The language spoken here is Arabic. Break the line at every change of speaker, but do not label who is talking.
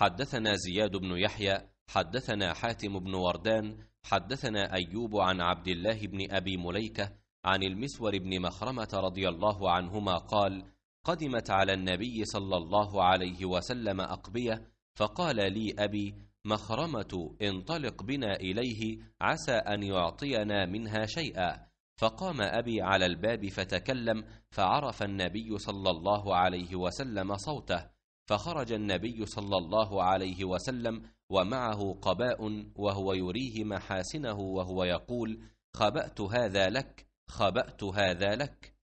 حدثنا زياد بن يحيى
حدثنا حاتم بن وردان حدثنا أيوب عن عبد الله بن أبي مليكة عن المسور بن مخرمة رضي الله عنهما قال قدمت على النبي صلى الله عليه وسلم أقبية فقال لي أبي مخرمة انطلق بنا إليه عسى أن يعطينا منها شيئا فقام أبي على الباب فتكلم فعرف النبي صلى الله عليه وسلم صوته فخرج النبي صلى الله عليه وسلم ومعه قباء وهو يريه محاسنه وهو يقول خبأت هذا لك
خبأت هذا لك